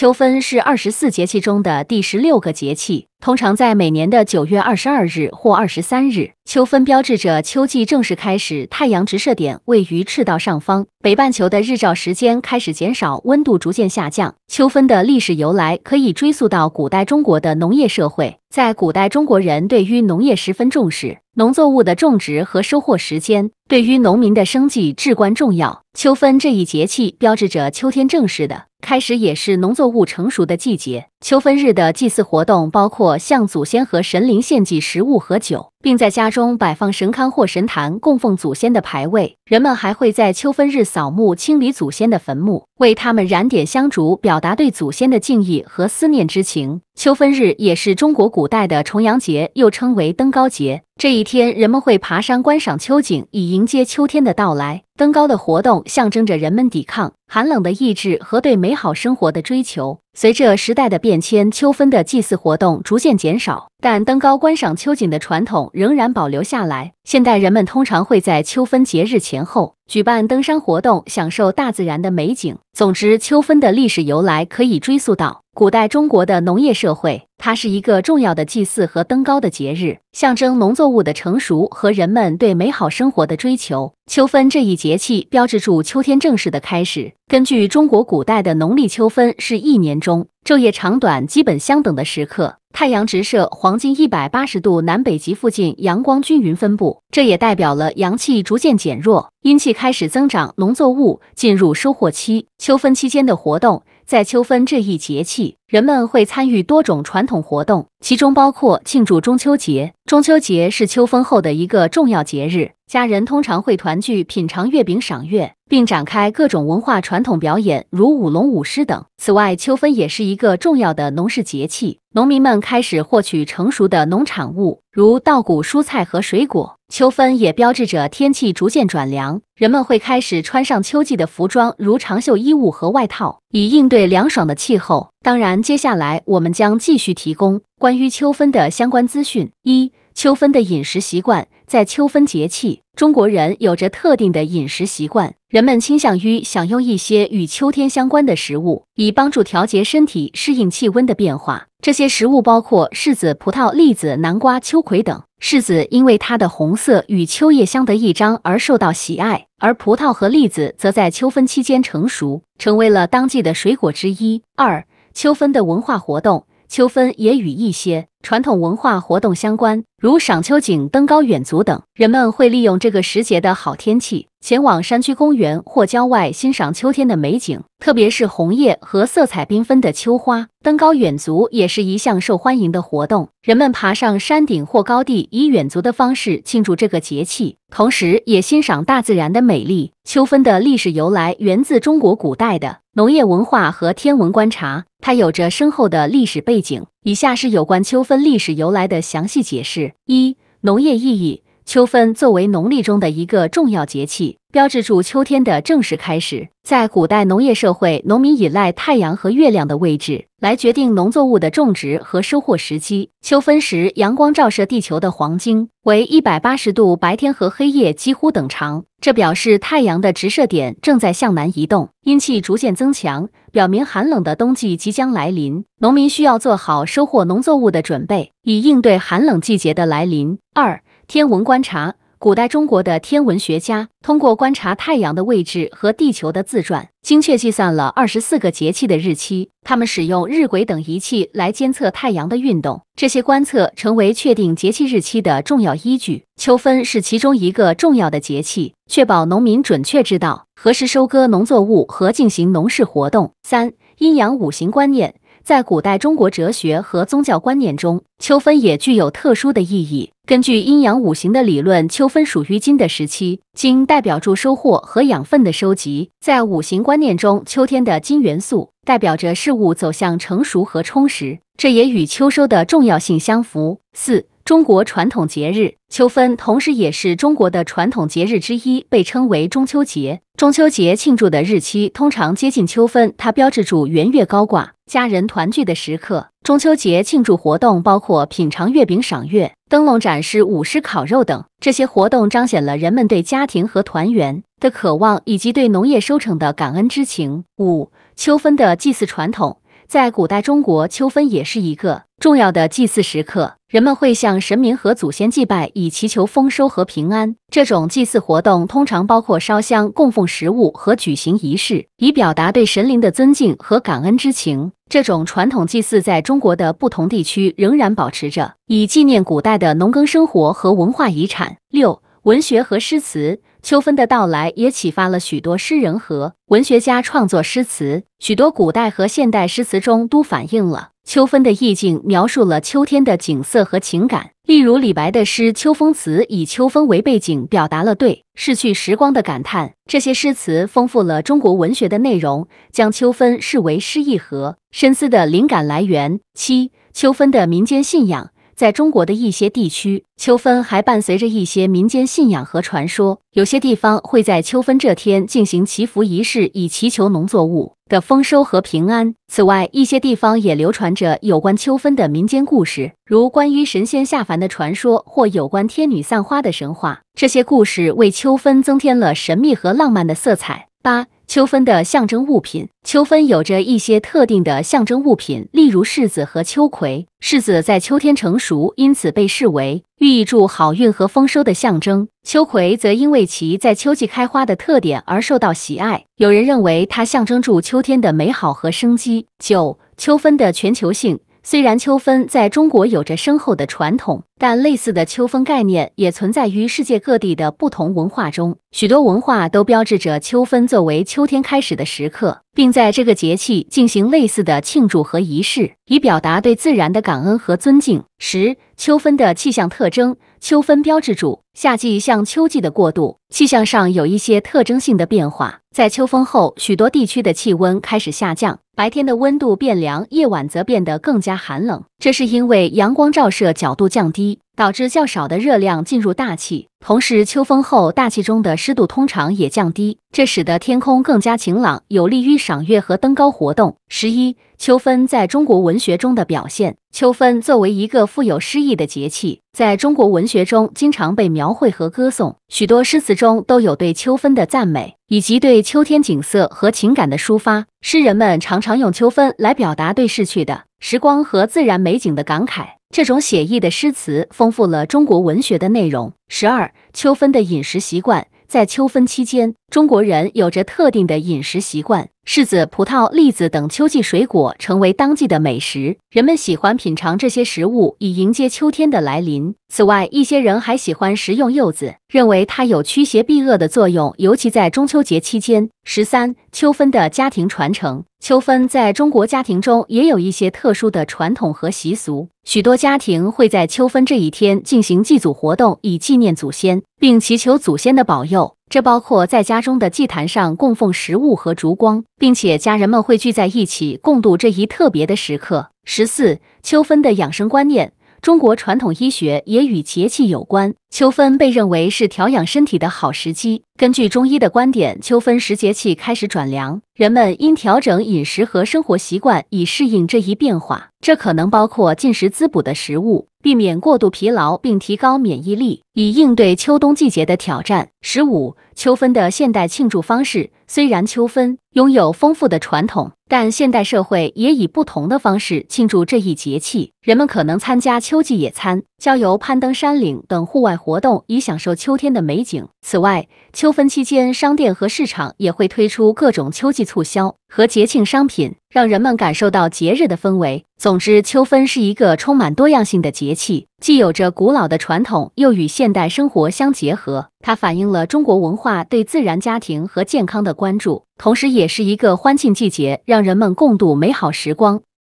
秋分是二十四节气中的第十六个节气。通常在每年的九月二十二日或二十三日，秋分标志着秋季正式开始。太阳直射点位于赤道上方，北半球的日照时间开始减少，温度逐渐下降。秋分的历史由来可以追溯到古代中国的农业社会。在古代，中国人对于农业十分重视，农作物的种植和收获时间对于农民的生计至关重要。秋分这一节气标志着秋天正式的开始，也是农作物成熟的季节。秋分日的祭祀活动包括向祖先和神灵献祭食物和酒。并在家中摆放神龛或神坛，供奉祖先的牌位。人们还会在秋分日扫墓，清理祖先的坟墓，为他们燃点香烛，表达对祖先的敬意和思念之情。秋分日也是中国古代的重阳节，又称为登高节。这一天，人们会爬山观赏秋景，以迎接秋天的到来。登高的活动象征着人们抵抗寒冷的意志和对美好生活的追求。随着时代的变迁，秋分的祭祀活动逐渐减少。但登高观赏秋景的传统仍然保留下来。现代人们通常会在秋分节日前后举办登山活动，享受大自然的美景。总之，秋分的历史由来可以追溯到。古代中国的农业社会，它是一个重要的祭祀和登高的节日，象征农作物的成熟和人们对美好生活的追求。秋分这一节气标志住秋天正式的开始。根据中国古代的农历，秋分是一年中昼夜长短基本相等的时刻，太阳直射黄金一百八十度，南北极附近阳光均匀分布。这也代表了阳气逐渐减弱，阴气开始增长，农作物进入收获期。秋分期间的活动。在秋分这一节气，人们会参与多种传统活动，其中包括庆祝中秋节。中秋节是秋分后的一个重要节日，家人通常会团聚，品尝月饼，赏月。并展开各种文化传统表演，如舞龙、舞狮等。此外，秋分也是一个重要的农事节气，农民们开始获取成熟的农产品，如稻谷、蔬菜和水果。秋分也标志着天气逐渐转凉，人们会开始穿上秋季的服装，如长袖衣物和外套，以应对凉爽的气候。当然，接下来我们将继续提供关于秋分的相关资讯。一、秋分的饮食习惯在秋分节气，中国人有着特定的饮食习惯。人们倾向于享用一些与秋天相关的食物，以帮助调节身体适应气温的变化。这些食物包括柿子、葡萄、栗子、南瓜、秋葵等。柿子因为它的红色与秋叶相得益彰而受到喜爱，而葡萄和栗子则在秋分期间成熟，成为了当季的水果之一。二、秋分的文化活动，秋分也与一些传统文化活动相关，如赏秋景、登高远足等。人们会利用这个时节的好天气，前往山区公园或郊外欣赏秋天的美景，特别是红叶和色彩缤纷的秋花。登高远足也是一项受欢迎的活动，人们爬上山顶或高地，以远足的方式庆祝这个节气，同时也欣赏大自然的美丽。秋分的历史由来源自中国古代的农业文化和天文观察，它有着深厚的历史背景。以下是有关秋分历史由来的详细解释：一、农业意义。秋分作为农历中的一个重要节气，标志着秋天的正式开始。在古代农业社会，农民依赖太阳和月亮的位置。来决定农作物的种植和收获时机。秋分时，阳光照射地球的黄金为一百八十度，白天和黑夜几乎等长，这表示太阳的直射点正在向南移动，阴气逐渐增强，表明寒冷的冬季即将来临。农民需要做好收获农作物的准备，以应对寒冷季节的来临。二、天文观察。古代中国的天文学家通过观察太阳的位置和地球的自转，精确计算了二十四个节气的日期。他们使用日晷等仪器来监测太阳的运动，这些观测成为确定节气日期的重要依据。秋分是其中一个重要的节气，确保农民准确知道何时收割农作物和进行农事活动。三、阴阳五行观念在古代中国哲学和宗教观念中，秋分也具有特殊的意义。根据阴阳五行的理论，秋分属于金的时期。金代表住收获和养分的收集。在五行观念中，秋天的金元素代表着事物走向成熟和充实，这也与秋收的重要性相符。四，中国传统节日，秋分同时也是中国的传统节日之一，被称为中秋节。中秋节庆祝的日期通常接近秋分，它标志着圆月高挂、家人团聚的时刻。中秋节庆祝活动包括品尝月饼、赏月、灯笼展示、舞狮、烤肉等。这些活动彰显了人们对家庭和团圆的渴望，以及对农业收成的感恩之情。五、秋分的祭祀传统。在古代中国，秋分也是一个重要的祭祀时刻。人们会向神明和祖先祭拜，以祈求丰收和平安。这种祭祀活动通常包括烧香、供奉食物和举行仪式，以表达对神灵的尊敬和感恩之情。这种传统祭祀在中国的不同地区仍然保持着，以纪念古代的农耕生活和文化遗产。六、文学和诗词。秋分的到来也启发了许多诗人和文学家创作诗词，许多古代和现代诗词中都反映了秋分的意境，描述了秋天的景色和情感。例如李白的诗《秋风词》，以秋风为背景，表达了对逝去时光的感叹。这些诗词丰富了中国文学的内容，将秋分视为诗意和深思的灵感来源。七、秋分的民间信仰。在中国的一些地区，秋分还伴随着一些民间信仰和传说。有些地方会在秋分这天进行祈福仪式，以祈求农作物的丰收和平安。此外，一些地方也流传着有关秋分的民间故事，如关于神仙下凡的传说或有关天女散花的神话。这些故事为秋分增添了神秘和浪漫的色彩。八。秋分的象征物品。秋分有着一些特定的象征物品，例如柿子和秋葵。柿子在秋天成熟，因此被视为寓意住好运和丰收的象征。秋葵则因为其在秋季开花的特点而受到喜爱，有人认为它象征住秋天的美好和生机。九、秋分的全球性。虽然秋分在中国有着深厚的传统，但类似的秋分概念也存在于世界各地的不同文化中。许多文化都标志着秋分作为秋天开始的时刻，并在这个节气进行类似的庆祝和仪式，以表达对自然的感恩和尊敬。十、秋分的气象特征：秋分标志着夏季向秋季的过渡，气象上有一些特征性的变化。在秋风后，许多地区的气温开始下降，白天的温度变凉，夜晚则变得更加寒冷。这是因为阳光照射角度降低，导致较少的热量进入大气。同时，秋风后大气中的湿度通常也降低，这使得天空更加晴朗，有利于赏月和登高活动。十一、秋分在中国文学中的表现。秋分作为一个富有诗意的节气，在中国文学中经常被描。描绘和歌颂，许多诗词中都有对秋分的赞美，以及对秋天景色和情感的抒发。诗人们常常用秋分来表达对逝去的时光和自然美景的感慨。这种写意的诗词丰富了中国文学的内容。十二，秋分的饮食习惯，在秋分期间，中国人有着特定的饮食习惯。柿子、葡萄、栗子等秋季水果成为当季的美食，人们喜欢品尝这些食物以迎接秋天的来临。此外，一些人还喜欢食用柚子，认为它有驱邪避恶的作用，尤其在中秋节期间。十三、秋分的家庭传承。秋分在中国家庭中也有一些特殊的传统和习俗，许多家庭会在秋分这一天进行祭祖活动，以纪念祖先，并祈求祖先的保佑。这包括在家中的祭坛上供奉食物和烛光，并且家人们会聚在一起共度这一特别的时刻。十四，秋分的养生观念，中国传统医学也与节气有关。秋分被认为是调养身体的好时机。根据中医的观点，秋分时节气开始转凉，人们应调整饮食和生活习惯以适应这一变化。这可能包括进食滋补的食物，避免过度疲劳，并提高免疫力，以应对秋冬季节的挑战。十五，秋分的现代庆祝方式虽然秋分拥有丰富的传统，但现代社会也以不同的方式庆祝这一节气。人们可能参加秋季野餐。郊游、攀登山岭等户外活动，以享受秋天的美景。此外，秋分期间，商店和市场也会推出各种秋季促销和节庆商品，让人们感受到节日的氛围。总之，秋分是一个充满多样性的节气，既有着古老的传统，又与现代生活相结合。它反映了中国文化对自然、家庭和健康的关注，同时也是一个欢庆季节，让人们共度美好时光。